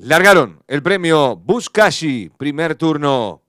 Largaron el premio Buscashi, primer turno.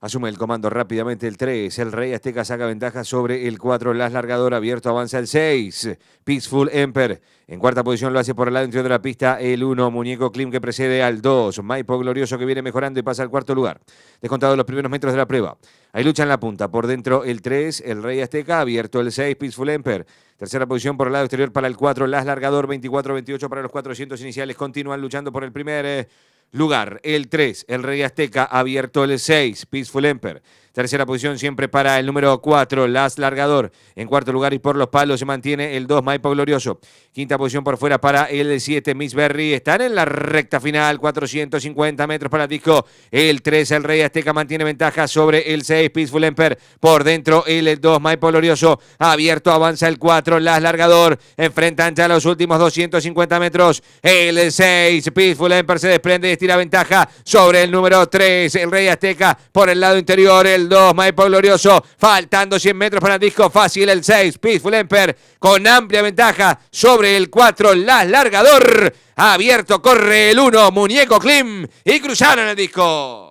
Asume el comando rápidamente el 3. El Rey Azteca saca ventaja sobre el 4. Las Largador abierto avanza el 6. Peaceful emperor En cuarta posición lo hace por el lado interior de la pista el 1. Muñeco Klim que precede al 2. Maipo Glorioso que viene mejorando y pasa al cuarto lugar. Descontado los primeros metros de la prueba. Ahí lucha en la punta. Por dentro el 3. El Rey Azteca abierto el 6. Peaceful emperor Tercera posición por el lado exterior para el 4, Las Largador, 24-28 para los 400 iniciales. Continúan luchando por el primer eh, lugar. El 3, el Rey Azteca, abierto el 6, Peaceful Emperor. Tercera posición siempre para el número 4, Las Largador. En cuarto lugar y por los palos se mantiene el 2, Maipo Glorioso. Quinta posición por fuera para el 7, Miss Berry. Están en la recta final, 450 metros para el disco. El 3, el Rey Azteca mantiene ventaja sobre el 6, Peaceful emperor Por dentro el 2, Maipo Glorioso. Abierto avanza el 4, Las Largador. Enfrentan ya los últimos 250 metros. El 6, Peaceful emperor se desprende y estira ventaja sobre el número 3, el Rey Azteca. Por el lado interior, 2, Maipo Glorioso, faltando 100 metros para el disco fácil el 6, Peaceful Emper con amplia ventaja sobre el 4, Las Largador, abierto corre el 1, Muñeco Klim y cruzaron el disco.